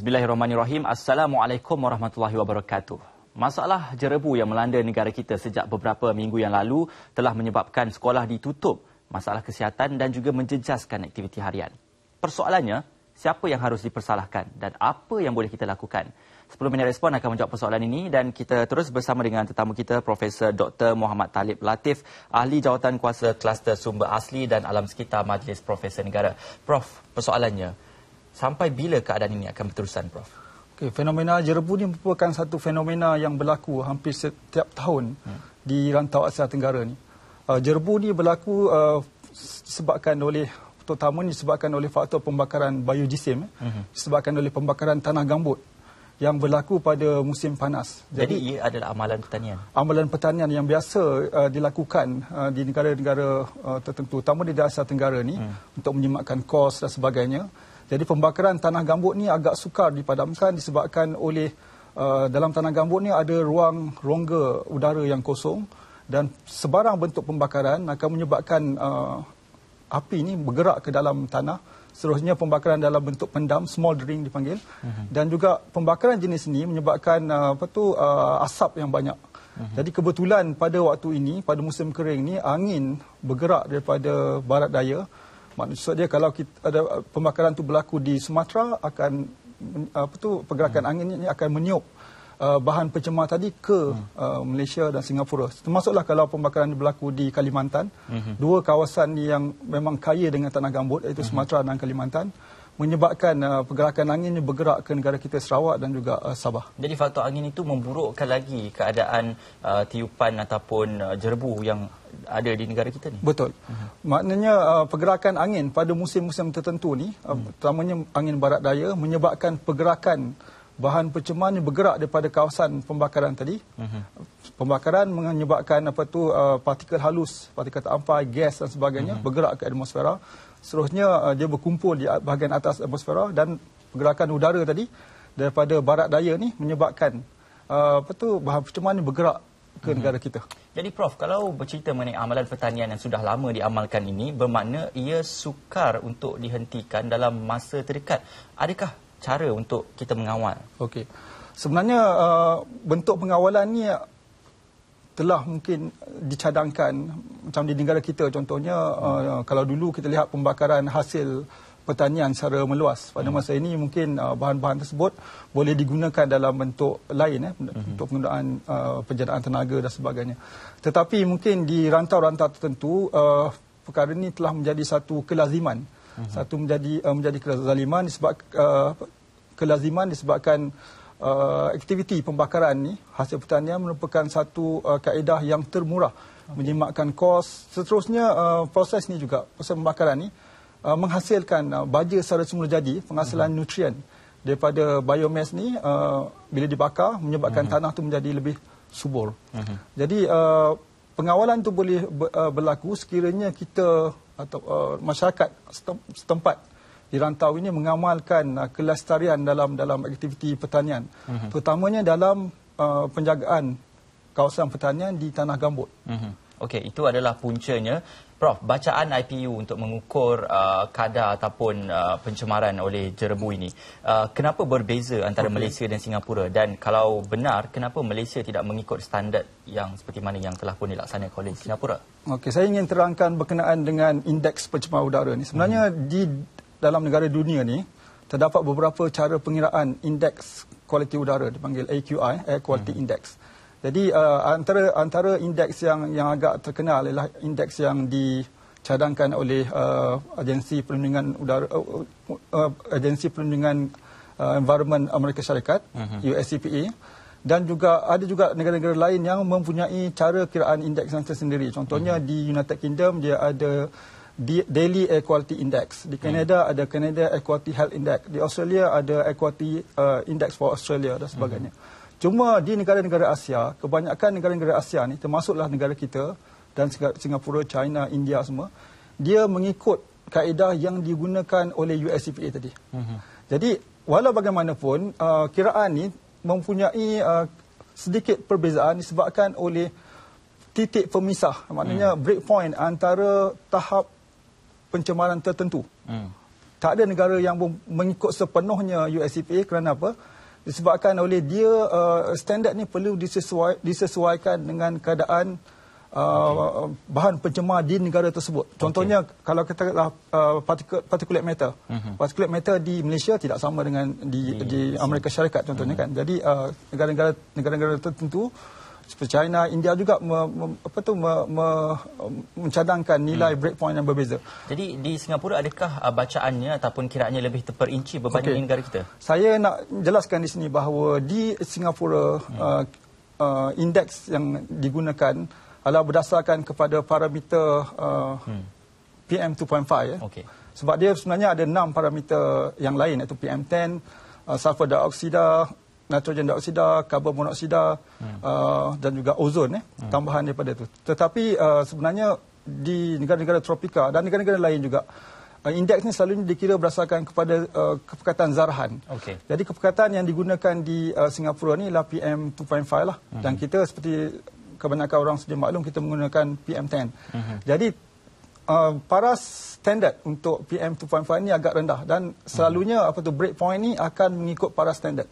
Bismillahirrahmanirrahim. Assalamualaikum warahmatullahi wabarakatuh. Masalah jerebu yang melanda negara kita sejak beberapa minggu yang lalu telah menyebabkan sekolah ditutup, masalah kesihatan dan juga menjejaskan aktiviti harian. Persoalannya, siapa yang harus dipersalahkan dan apa yang boleh kita lakukan? Sebelum ini respon akan menjawab persoalan ini dan kita terus bersama dengan tetamu kita Profesor Dr. Muhammad Talib Latif, Ahli Jawatan Kuasa Kluster Sumber Asli dan Alam Sekitar Majlis Profesor Negara. Prof, persoalannya, sampai bila keadaan ini akan berterusan prof okey fenomena jerebu ini merupakan satu fenomena yang berlaku hampir setiap tahun hmm. di rantau Asia Tenggara ni uh, jerebu ini berlaku uh, sebabkan oleh terutama sebabkan oleh faktor pembakaran biojisim mm-hmm. disebabkan oleh pembakaran tanah gambut yang berlaku pada musim panas. Jadi, Jadi ia adalah amalan pertanian. Amalan pertanian yang biasa uh, dilakukan uh, di negara-negara uh, tertentu terutama di Asia Tenggara ni mm. untuk menyemakkan kos dan sebagainya. Jadi pembakaran tanah gambut ni agak sukar dipadamkan disebabkan oleh uh, dalam tanah gambut ni ada ruang rongga udara yang kosong dan sebarang bentuk pembakaran akan menyebabkan uh, api ini bergerak ke dalam tanah. Seterusnya pembakaran dalam bentuk pendam, smoldering dipanggil. Uh-huh. Dan juga pembakaran jenis ni menyebabkan uh, apa tu uh, asap yang banyak. Uh-huh. Jadi kebetulan pada waktu ini, pada musim kering ni angin bergerak daripada barat daya. Maksudnya kalau kita ada uh, pembakaran itu berlaku di Sumatera akan apa tu pergerakan hmm. angin ini akan meniup uh, bahan pencemar tadi ke hmm. uh, Malaysia dan Singapura. Termasuklah kalau pembakaran berlaku di Kalimantan, hmm. dua kawasan yang memang kaya dengan tanah gambut iaitu hmm. Sumatera dan Kalimantan menyebabkan uh, pergerakan angin ini bergerak ke negara kita Sarawak dan juga uh, Sabah. Jadi faktor angin itu memburukkan lagi keadaan uh, tiupan ataupun uh, jerbu yang ada di negara kita ni. Betul. Mhm. Maknanya uh, pergerakan angin pada musim-musim tertentu ni, uh, hmm. uh, terutamanya angin barat daya menyebabkan pergerakan bahan pencemar yang bergerak daripada kawasan pembakaran tadi. Hmm. Pembakaran menyebabkan apa tu uh, partikel halus, partikel terampai, gas dan sebagainya hmm. bergerak ke atmosfera seterusnya uh, dia berkumpul di bahagian atas atmosfera dan pergerakan udara tadi daripada barat daya ni menyebabkan uh, apa tu bahan percuma ni bergerak ke hmm. negara kita. Jadi Prof, kalau bercerita mengenai amalan pertanian yang sudah lama diamalkan ini, bermakna ia sukar untuk dihentikan dalam masa terdekat. Adakah cara untuk kita mengawal? Okey. Sebenarnya uh, bentuk pengawalan ni telah mungkin dicadangkan macam di negara kita contohnya hmm. uh, kalau dulu kita lihat pembakaran hasil pertanian secara meluas pada hmm. masa ini mungkin uh, bahan-bahan tersebut boleh digunakan dalam bentuk lain eh, hmm. untuk penggunaan uh, penjanaan tenaga dan sebagainya tetapi mungkin di rantau-rantau tertentu uh, perkara ini telah menjadi satu kelaziman uh-huh. satu menjadi uh, menjadi kelaziman disebab uh, kelaziman disebabkan uh, aktiviti pembakaran ni hasil pertanian merupakan satu uh, kaedah yang termurah okay. menyimakkan kos seterusnya uh, proses ni juga proses pembakaran ni uh, menghasilkan uh, baja secara semula jadi penghasilan uh-huh. nutrien daripada biomass ni uh, bila dibakar menyebabkan uh-huh. tanah tu menjadi lebih subur uh-huh. jadi uh, pengawalan tu boleh ber, uh, berlaku sekiranya kita atau uh, masyarakat setempat di rantau ini mengamalkan uh, kelestarian dalam dalam aktiviti pertanian. Uh mhm. -huh. Pertamanya dalam uh, penjagaan kawasan pertanian di tanah gambut. Uh mhm. -huh. Okey, itu adalah puncanya. Prof, bacaan IPU untuk mengukur uh, kadar ataupun uh, pencemaran oleh jerebu ini, uh, kenapa berbeza antara okay. Malaysia dan Singapura? Dan kalau benar, kenapa Malaysia tidak mengikut standard yang seperti mana yang telah pun dilaksanakan oleh okay. Singapura? Okey, saya ingin terangkan berkenaan dengan indeks pencemaran udara ini. Sebenarnya hmm. di dalam negara dunia ni terdapat beberapa cara pengiraan indeks kualiti udara dipanggil AQI air quality hmm. index. Jadi uh, antara antara indeks yang yang agak terkenal ialah indeks yang dicadangkan oleh uh, agensi perlindungan udara uh, uh, uh agensi perlindungan uh, environment Amerika Syarikat hmm. USEPA dan juga ada juga negara-negara lain yang mempunyai cara kiraan indeks yang tersendiri. Contohnya hmm. di United Kingdom dia ada Daily Equality Index. Di hmm. Kanada hmm. ada Canada Equality Health Index. Di Australia ada Equality uh, Index for Australia dan sebagainya. Hmm. Cuma di negara-negara Asia, kebanyakan negara-negara Asia ni termasuklah negara kita dan Singapura, China, India semua, dia mengikut kaedah yang digunakan oleh US USCPA tadi. Hmm. Jadi, walau bagaimanapun, uh, kiraan ni mempunyai uh, sedikit perbezaan disebabkan oleh titik pemisah maknanya hmm. break point antara tahap pencemaran tertentu. Hmm. Tak ada negara yang mengikut sepenuhnya USCPA kerana apa? Disebabkan oleh dia uh, standard ni perlu disesuai, disesuaikan dengan keadaan uh, okay. bahan pencemar di negara tersebut. Contohnya okay. kalau katakanlah uh, particulate matter. Uh mhm. -huh. Particulate matter di Malaysia tidak sama dengan di, yes. di Amerika Syarikat contohnya uh kan. Jadi negara-negara uh, negara-negara tertentu seperti China, India juga me, me, apa tu, me, me, mencadangkan nilai hmm. breakpoint yang berbeza. Jadi di Singapura adakah uh, bacaannya ataupun kiraannya lebih terperinci berbanding okay. negara kita? Saya nak jelaskan di sini bahawa di Singapura hmm. uh, uh, indeks yang digunakan adalah berdasarkan kepada parameter uh, hmm. PM 2.5. Okay. Sebab dia sebenarnya ada enam parameter yang lain iaitu PM 10, uh, sulfur dioxide, nitrogen dioksida, karbon monoksida hmm. uh, dan juga ozon eh, hmm. tambahan daripada itu. Tetapi uh, sebenarnya di negara-negara tropika dan negara-negara lain juga uh, indeks ini selalunya dikira berdasarkan kepada uh, kepekatan zarahan. Okay. Jadi kepekatan yang digunakan di uh, Singapura ni ialah PM 2.5 lah hmm. dan kita seperti kebanyakan orang sedia maklum kita menggunakan PM 10. Hmm. Jadi Uh, para standard untuk PM 2.5 ini agak rendah dan selalunya apa tu break point ni akan mengikut para standard.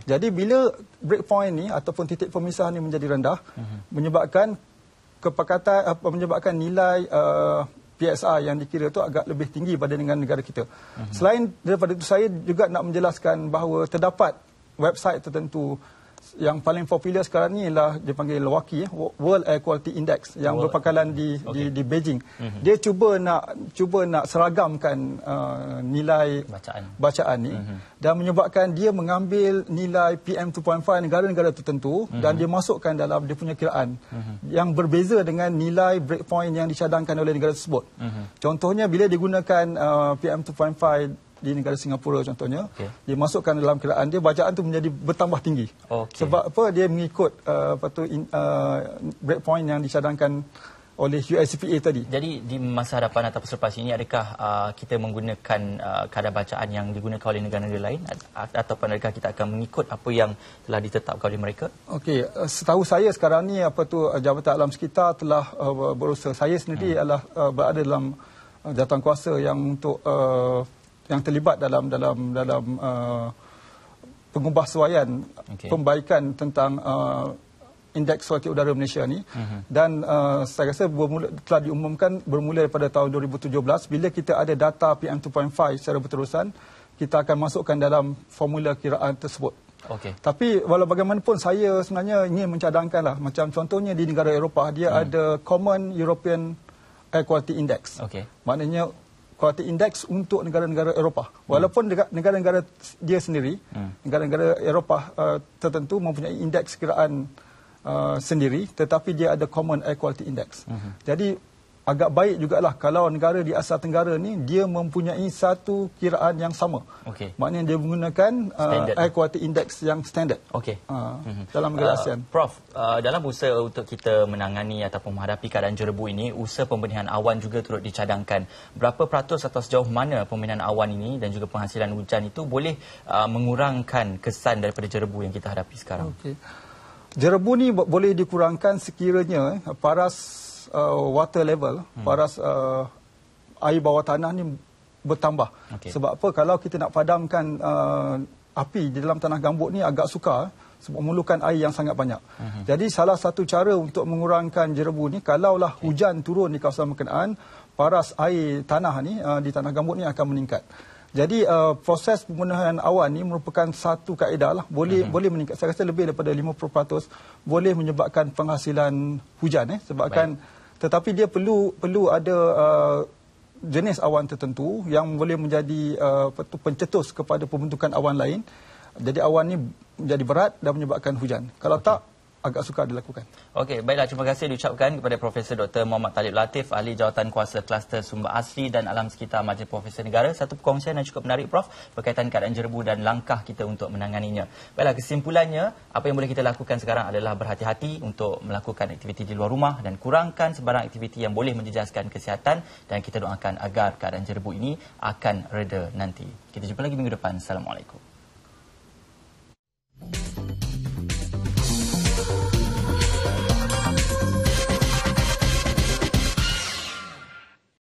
Okay. Jadi bila break point ni ataupun titik pemisahan ni menjadi rendah, uh-huh. menyebabkan kepakatan apa menyebabkan nilai uh, PSR yang dikira tu agak lebih tinggi pada dengan negara kita. Uh-huh. Selain daripada itu saya juga nak menjelaskan bahawa terdapat website tertentu yang paling popular sekarang ni ialah dia panggil WAQI eh, World Air Quality Index yang World. berpangkalan di, okay. di di Beijing. Mm-hmm. Dia cuba nak cuba nak seragamkan uh, nilai bacaan bacaan ni mm-hmm. dan menyebabkan dia mengambil nilai PM 2.5 negara-negara tertentu mm-hmm. dan dia masukkan dalam dia punya kiraan mm-hmm. yang berbeza dengan nilai breakpoint yang dicadangkan oleh negara tersebut. Mm-hmm. Contohnya bila digunakan uh, PM 2.5 di negara Singapura contohnya okay. dia masukkan dalam kiraan dia bacaan tu menjadi bertambah tinggi okay. sebab apa dia mengikut uh, apa tu in, uh, breakpoint yang dicadangkan oleh USCPA tadi. Jadi di masa hadapan atau selepas ini adakah uh, kita menggunakan uh, kadar bacaan yang digunakan oleh negara-negara lain atau adakah kita akan mengikut apa yang telah ditetapkan oleh mereka? Okey, uh, setahu saya sekarang ni apa tu uh, Jabatan Alam Sekitar telah uh, berusaha saya sendiri hmm. adalah uh, berada dalam uh, kuasa yang untuk uh, yang terlibat dalam dalam dalam uh, pengubahsuaian okay. pembaikan tentang uh, indeks kualiti udara Malaysia ni uh-huh. dan uh, saya rasa bermula, telah diumumkan bermula daripada tahun 2017 bila kita ada data PM2.5 secara berterusan kita akan masukkan dalam formula kiraan tersebut. Okay. Tapi walau bagaimanapun saya sebenarnya ingin mencadangkan lah macam contohnya di negara Eropah dia hmm. ada Common European Air Quality Index. Okay. Maknanya quality index untuk negara-negara Eropah. Walaupun negara-negara dia sendiri, hmm. negara-negara Eropah uh, tertentu mempunyai indeks kiraan uh, sendiri, tetapi dia ada common air quality index. uh Jadi agak baik jugalah kalau negara di Asia Tenggara ni dia mempunyai satu kiraan yang sama. Okay. Maknanya dia menggunakan uh, air quality index yang standard. Okay. Uh, ah, mm-hmm. Dalam negara uh, ASEAN. Prof, uh, dalam usaha untuk kita menangani ataupun menghadapi keadaan jerebu ini, usaha pembenihan awan juga turut dicadangkan. Berapa peratus atau sejauh mana pembenihan awan ini dan juga penghasilan hujan itu boleh uh, mengurangkan kesan daripada jerebu yang kita hadapi sekarang? Okay. Jerebu ni boleh dikurangkan sekiranya eh, paras uh, water level, hmm. paras uh, air bawah tanah ni bertambah. Okay. Sebab apa? Kalau kita nak padamkan uh, api di dalam tanah gambut ni agak sukar sebab memerlukan air yang sangat banyak. Uh-huh. Jadi salah satu cara untuk mengurangkan jerebu ni kalaulah okay. hujan turun di kawasan berkenaan, paras air tanah ni uh, di tanah gambut ni akan meningkat. Jadi uh, proses pembenahan awan ni merupakan satu kaedah lah boleh uh-huh. boleh meningkat saya rasa lebih daripada 50% boleh menyebabkan penghasilan hujan eh sebabkan Baik tetapi dia perlu perlu ada uh, jenis awan tertentu yang boleh menjadi uh, pencetus kepada pembentukan awan lain. Jadi awan ini menjadi berat dan menyebabkan hujan. Kalau okay. tak, agak sukar dilakukan. Okey, baiklah terima kasih diucapkan kepada Profesor Dr. Muhammad Talib Latif ahli jawatan kuasa kluster sumber asli dan alam sekitar Majlis Profesor Negara. Satu perkongsian yang cukup menarik Prof berkaitan keadaan jerbu dan langkah kita untuk menanganinya. Baiklah kesimpulannya, apa yang boleh kita lakukan sekarang adalah berhati-hati untuk melakukan aktiviti di luar rumah dan kurangkan sebarang aktiviti yang boleh menjejaskan kesihatan dan kita doakan agar keadaan jerbu ini akan reda nanti. Kita jumpa lagi minggu depan. Assalamualaikum.